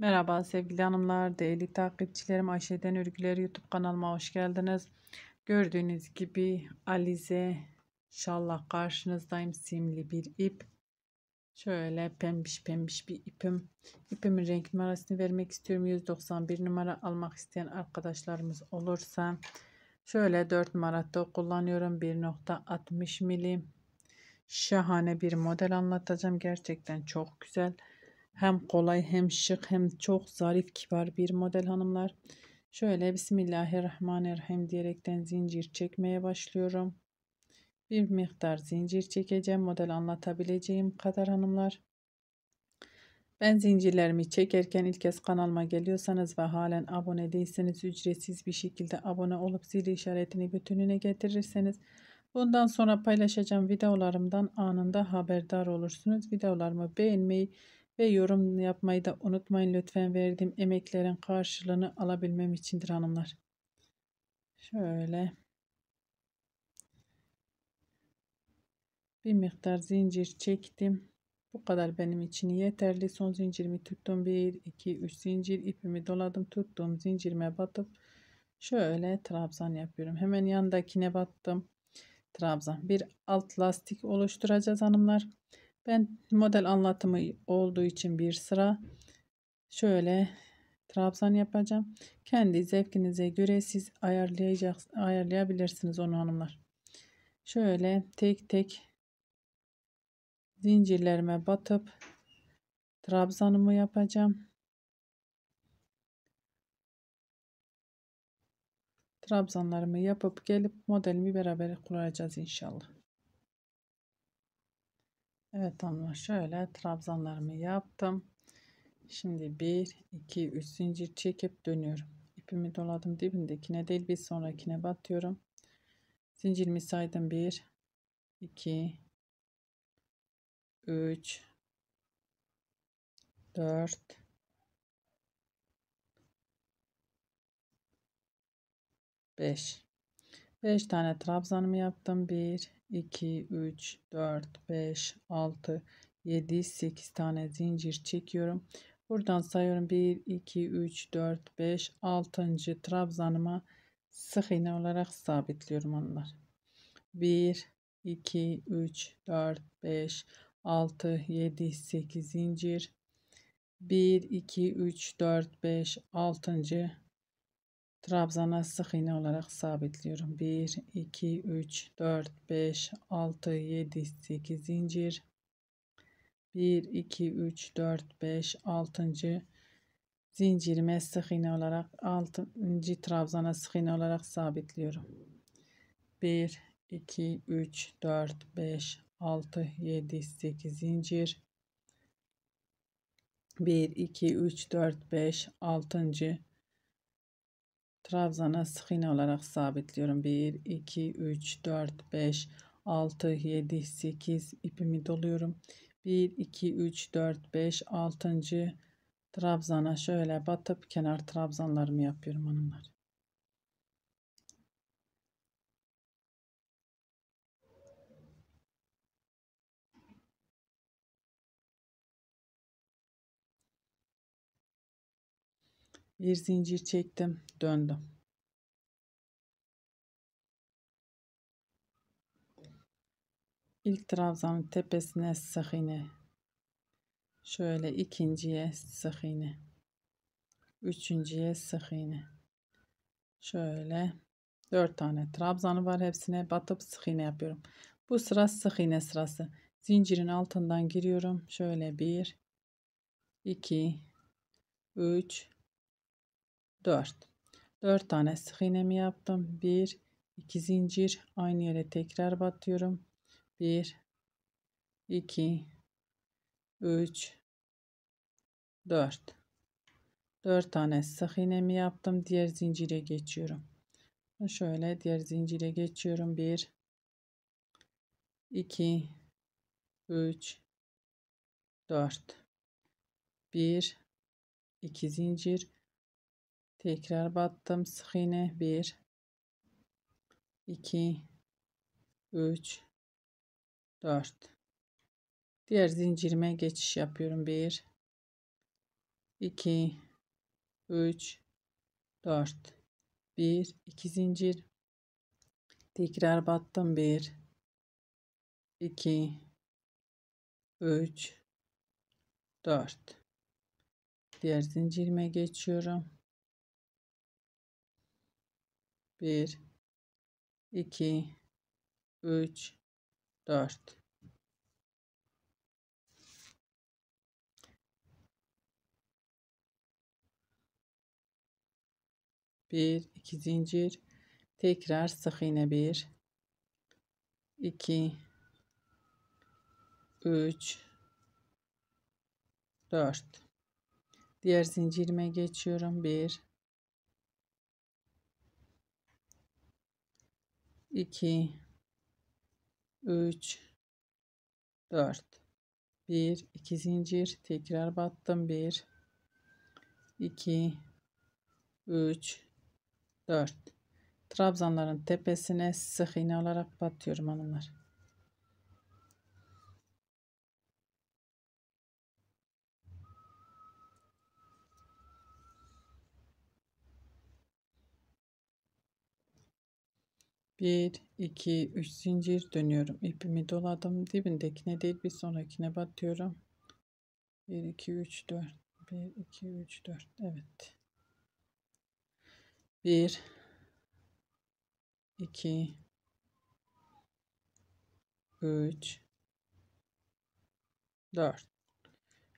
Merhaba sevgili hanımlar, değerli takipçilerim. Ayşe'den Örgüler YouTube kanalıma hoş geldiniz. Gördüğünüz gibi Alize inşallah karşınızdayım. Simli bir ip. Şöyle pembiş pembiş bir ipim. İpimin renk numarasını vermek istiyorum. 191 numara almak isteyen arkadaşlarımız olursa şöyle 4 numaratta kullanıyorum. 1.60 milim. Şahane bir model anlatacağım. Gerçekten çok güzel. Hem kolay hem şık hem çok zarif kibar bir model hanımlar. Şöyle Bismillahirrahmanirrahim diyerekten zincir çekmeye başlıyorum. Bir miktar zincir çekeceğim. Model anlatabileceğim kadar hanımlar. Ben zincirlerimi çekerken ilk kez kanalıma geliyorsanız ve halen abone değilseniz ücretsiz bir şekilde abone olup zil işaretini bütününe getirirseniz bundan sonra paylaşacağım videolarımdan anında haberdar olursunuz. Videolarımı beğenmeyi, ve yorum yapmayı da unutmayın lütfen verdiğim emeklerin karşılığını alabilmem içindir hanımlar. Şöyle bir miktar zincir çektim. Bu kadar benim için yeterli. Son zincirimi tuttum. 1, 2, 3 zincir ipimi doladım. tuttum zincirime batıp şöyle trabzan yapıyorum. Hemen yandakine battım. Trabzan. Bir alt lastik oluşturacağız hanımlar. Ben model anlatımı olduğu için bir sıra şöyle trabzan yapacağım. Kendi zevkinize göre siz ayarlayacak, ayarlayabilirsiniz onu hanımlar. Şöyle tek tek zincirlerime batıp trabzanımı yapacağım. Trabzanlarımı yapıp gelip modelimi beraber kuracağız inşallah. Evet Damla şöyle trabzanlarımı yaptım. Şimdi 1, 2, 3 zincir çekip dönüyorum. İpimi doladım dibindekine değil bir sonrakine batıyorum. Zincirimi saydım 1, 2, 3, 4, 5. 5 tane trabzanımı yaptım. 1, 2, 3, 4, 5, 6, 7, 8 tane zincir çekiyorum. Buradan sayıyorum 1, 2, 3, 4, 5, 6. trabzanıma sık iğne olarak sabitliyorum onlar. 1, 2, 3, 4, 5, 6, 7, 8 zincir. 1, 2, 3, 4, 5, 6. Trabzana sık iğne olarak sabitliyorum. 1, 2, 3, 4, 5, 6, 7, 8 zincir. 1, 2, 3, 4, 5, 6. zincirime sık iğne olarak 6. trabzana sık iğne olarak sabitliyorum. 1, 2, 3, 4, 5, 6, 7, 8 zincir. 1, 2, 3, 4, 5, 6. Trabzana sık olarak sabitliyorum. 1, 2, 3, 4, 5, 6, 7, 8 ipimi doluyorum. 1, 2, 3, 4, 5, 6. trabzana şöyle batıp kenar trabzanlarımı yapıyorum hanımlar. bir zincir çektim döndüm ilk trabzanın tepesine sık iğne şöyle ikinciye sık iğne üçüncüye sık iğne şöyle dört tane trabzanı var hepsine batıp sık iğne yapıyorum bu sıra sık iğne sırası zincirin altından giriyorum şöyle bir iki üç 4. 4 tane sık iğnemi yaptım. 1 2 zincir aynı yere tekrar batıyorum. 1 2 3 4 4 tane sık iğnemi yaptım. Diğer zincire geçiyorum. Şöyle diğer zincire geçiyorum. 1 2 3 4 1 2 zincir Tekrar battım. Sık iğne 1 2 3 4 Diğer zincirime geçiş yapıyorum. 1 2 3 4 1 2 zincir tekrar battım 1 2 3 4 diğer zincirime geçiyorum 1 2 3 4 1 2 zincir tekrar sık iğne 1 2 3 4 diğer zincirime geçiyorum 1 2 3 4 1 2 zincir tekrar battım 1 2 3 4 trabzanların tepesine sık iğne olarak batıyorum hanımlar. 1 2 3 zincir dönüyorum ipimi doladım dibindekine değil bir sonrakine batıyorum 1 2 3 4 1 2 3 4 evet 1 2 3 4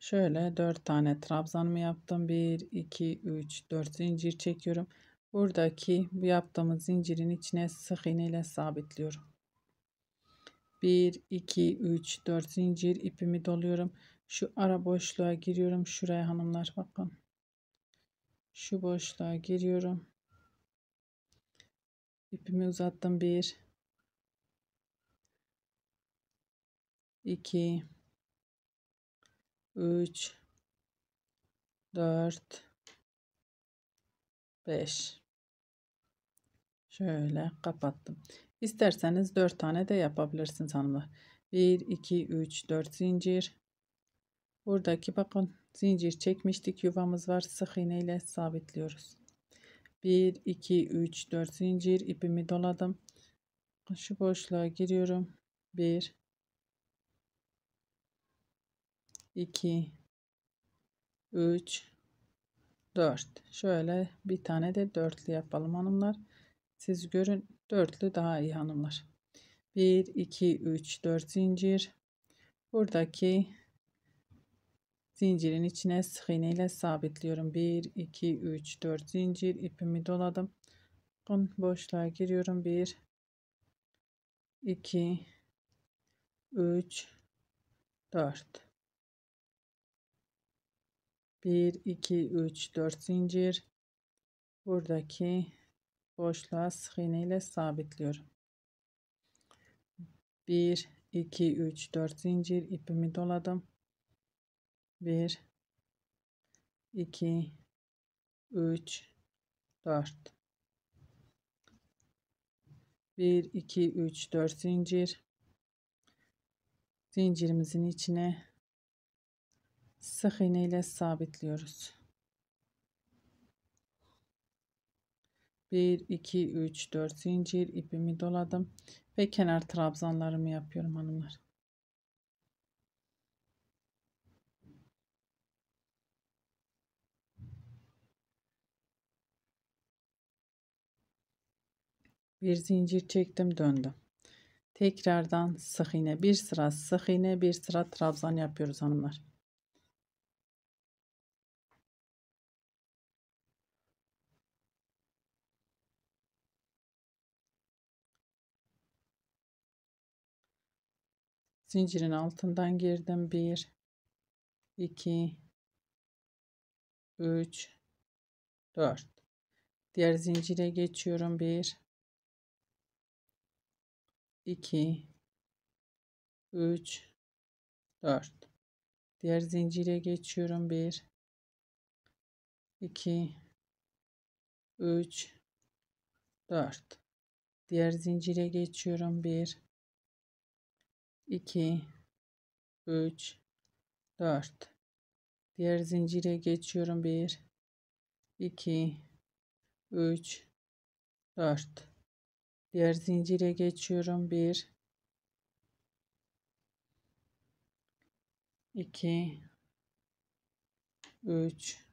şöyle 4 tane trabzanımı yaptım 1 2 3 4 zincir çekiyorum Buradaki bu yaptığımız zincirin içine sık iğne ile sabitliyorum. 1, 2, 3, 4 zincir ipimi doluyorum. Şu ara boşluğa giriyorum. Şuraya hanımlar bakın. Şu boşluğa giriyorum. İpimi uzattım. 1, 2, 3, 4, 5. Şöyle kapattım. İsterseniz 4 tane de yapabilirsiniz hanımlar. 1, 2, 3, 4 zincir. Buradaki bakın zincir çekmiştik. Yuvamız var. Sık iğne ile sabitliyoruz. 1, 2, 3, 4 zincir. ipimi doladım. Şu boşluğa giriyorum. 1, 2, 3, 4. Şöyle bir tane de dörtlü yapalım hanımlar. Siz görün dörtlü daha iyi hanımlar. 1, 2, 3, 4 zincir. Buradaki zincirin içine sık iğne ile sabitliyorum. 1, 2, 3, 4 zincir. ipimi doladım. Boşluğa giriyorum. 1, 2, 3, 4. 1, 2, 3, 4 zincir. Buradaki boşluğa sık iğne ile sabitliyorum. 1 2 3 4 zincir ipimi doladım. 1 2 3 4 1 2 3 4 zincir zincirimizin içine sık iğne ile sabitliyoruz. 1 2 3 4 zincir ipimi doladım ve kenar trabzanlarımı yapıyorum hanımlar. bir zincir çektim döndüm tekrardan sık iğne bir sıra sık iğne bir sıra trabzan yapıyoruz hanımlar zincirin altından girdim 1 2 3 4 diğer zincire geçiyorum 1 2 3 4 diğer zincire geçiyorum 1 2 3 4 diğer zincire geçiyorum 1 2 3 4 diğer zincire geçiyorum 1 2 3 4 diğer zincire geçiyorum 1 2 3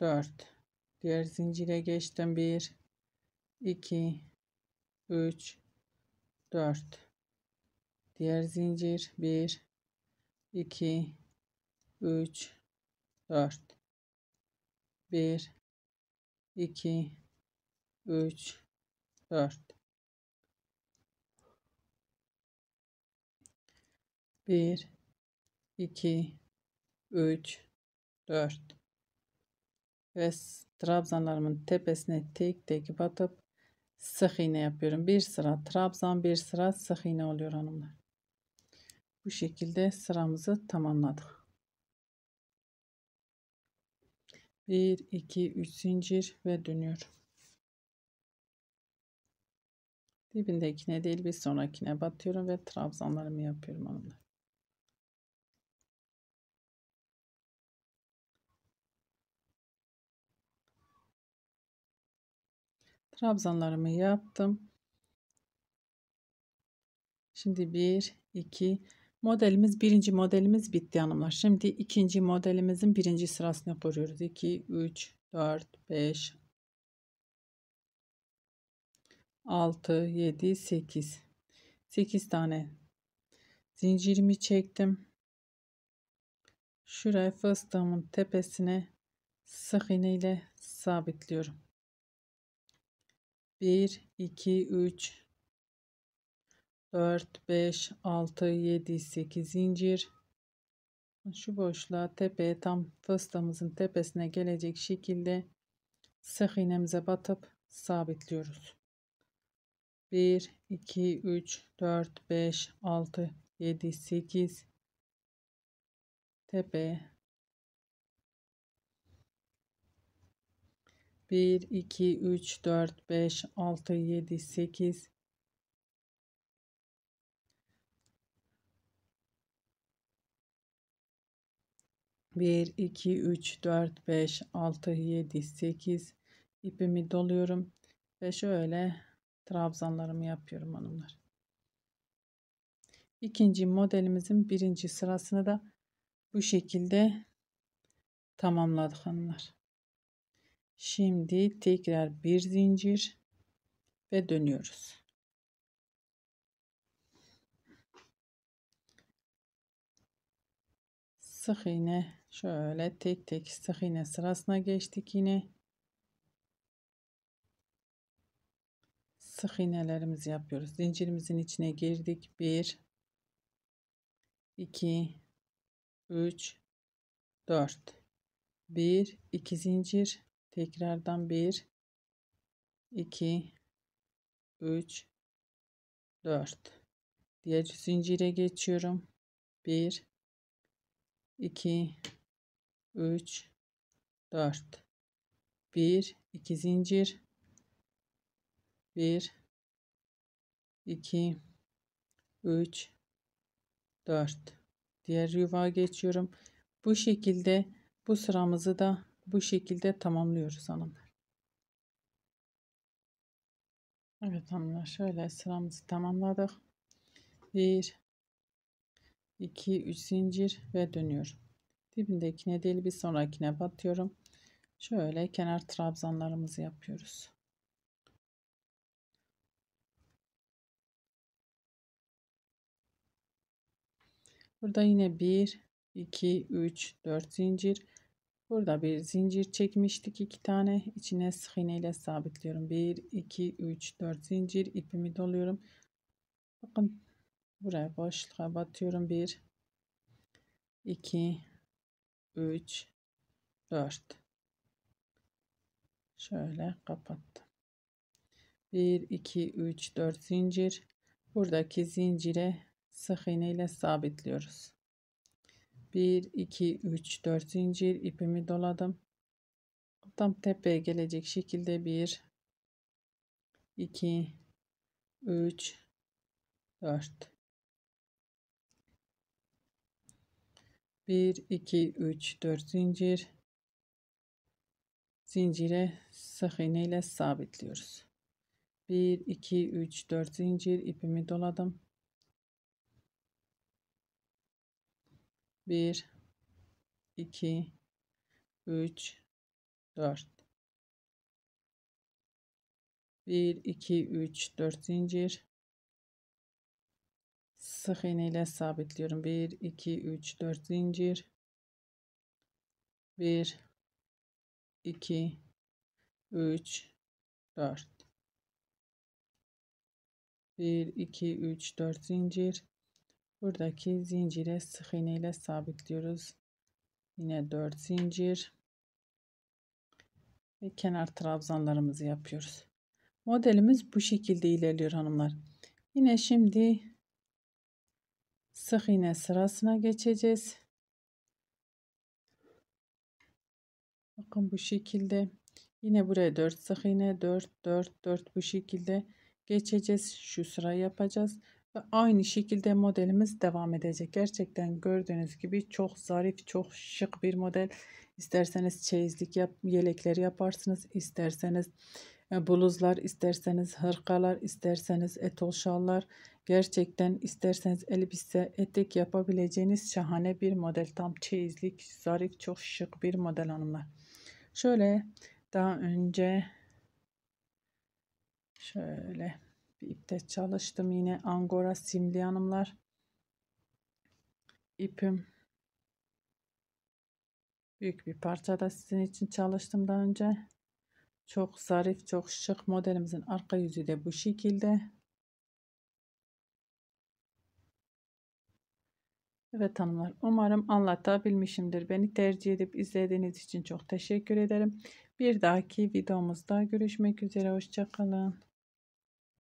4 diğer zincire geçtim 1 2 3 4 diğer zincir 1 2 3 4 1 2 3 4 1 2 3 4 ve trabzanlarımın tepesine tek tek batıp sık iğne yapıyorum. Bir sıra trabzan, bir sıra sık iğne oluyor hanımlar bu şekilde sıramızı tamamladık. 1 2 3 zincir ve dönüyorum. Dibindekine değil bir sonrakine batıyorum ve trabzanlarımı yapıyorum onunla. Trabzanlarımı yaptım. Şimdi 1 2 Modelimiz birinci modelimiz bitti hanımlar. Şimdi ikinci modelimizin birinci sırasını kuruyoruz. 2, 3, 4, 5, 6, 7, 8. 8 tane zincirimi çektim. Şuraya fıstığımın tepesine sık iğne ile sabitliyorum. 1, 2, 3, 4, 5, 6, 7, 8 zincir. Şu boşluğa tepeye tam fıstığımızın tepesine gelecek şekilde sık iğnemize batıp sabitliyoruz. 1, 2, 3, 4, 5, 6, 7, 8 tepeye 1, 2, 3, 4, 5, 6, 7, 8 1, 2, 3, 4, 5, 6, 7, 8 ipimi doluyorum ve şöyle trabzanlarımı yapıyorum hanımlar. İkinci modelimizin birinci sırasını da bu şekilde tamamladık hanımlar. Şimdi tekrar bir zincir ve dönüyoruz. Sık iğne Şöyle tek tek sık iğne sırasına geçtik yine. Sık iğnelerimizi yapıyoruz. Zincirimizin içine girdik. 1 2 3 4 1 2 zincir tekrardan 1 2 3 4 diğer zincire geçiyorum 1 2 3 4 1 2 zincir 1 2 3 4 diğer yuva geçiyorum. Bu şekilde bu sıramızı da bu şekilde tamamlıyoruz hanımlar. Evet hanımlar şöyle sıramızı tamamladık. 1 2 3 zincir ve dönüyorum dibindekine değil bir sonrakine batıyorum. Şöyle kenar trabzanlarımızı yapıyoruz. Burada yine 1, 2, 3, 4 zincir. Burada bir zincir çekmiştik iki tane. İçine sık iğne ile sabitliyorum. 1, 2, 3, 4 zincir ipimi doluyorum. Bakın buraya boşluğa batıyorum. 1, 2, 3 4 şöyle kapattım 1 2 3 4 zincir buradaki zincire sık iğne ile sabitliyoruz 1 2 3 4 zincir ipimi doladım tam tepeye gelecek şekilde 1 2 3 4 1 2 3 4 zincir zincire sık iğne ile sabitliyoruz 1 2 3 4 zincir ipimi doladım 1 2 3 4 1 2 3 4 zincir sık iğne ile sabitliyorum 1 2 3 4 zincir 1 2 3 4 1 2 3 4 zincir buradaki zincire sık iğne ile sabitliyoruz yine 4 zincir ve kenar trabzanlarımızı yapıyoruz modelimiz bu şekilde ilerliyor hanımlar yine şimdi Sık iğne sırasına geçeceğiz. Bakın bu şekilde. Yine buraya 4 sık iğne 4 4 4 bu şekilde geçeceğiz. Şu sıra yapacağız ve aynı şekilde modelimiz devam edecek. Gerçekten gördüğünüz gibi çok zarif, çok şık bir model. İsterseniz çeyizlik yap, yelekler yaparsınız, isterseniz e, bluzlar, isterseniz hırkalar, isterseniz etol şallar, Gerçekten isterseniz elbise, etek yapabileceğiniz şahane bir model. Tam çeyizlik, zarif, çok şık bir model hanımlar. Şöyle daha önce şöyle bir ipte çalıştım. Yine angora simli hanımlar. İpim büyük bir parçada sizin için çalıştım daha önce. Çok zarif, çok şık modelimizin arka yüzü de bu şekilde. Evet hanımlar umarım anlatabilmişimdir. Beni tercih edip izlediğiniz için çok teşekkür ederim. Bir dahaki videomuzda görüşmek üzere. Hoşçakalın.